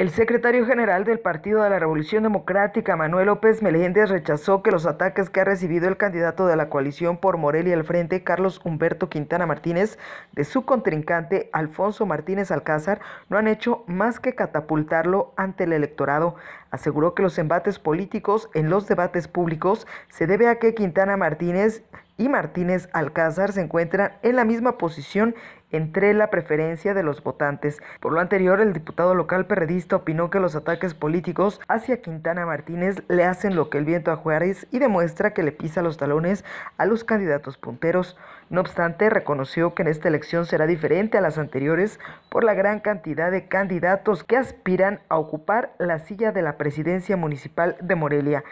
El secretario general del Partido de la Revolución Democrática, Manuel López Meléndez, rechazó que los ataques que ha recibido el candidato de la coalición por Morelia al frente, Carlos Humberto Quintana Martínez, de su contrincante, Alfonso Martínez Alcázar, no han hecho más que catapultarlo ante el electorado. Aseguró que los embates políticos en los debates públicos se debe a que Quintana Martínez y Martínez Alcázar se encuentran en la misma posición entre la preferencia de los votantes. Por lo anterior, el diputado local perredista opinó que los ataques políticos hacia Quintana Martínez le hacen lo que el viento a Juárez y demuestra que le pisa los talones a los candidatos punteros. No obstante, reconoció que en esta elección será diferente a las anteriores por la gran cantidad de candidatos que aspiran a ocupar la silla de la presidencia municipal de Morelia.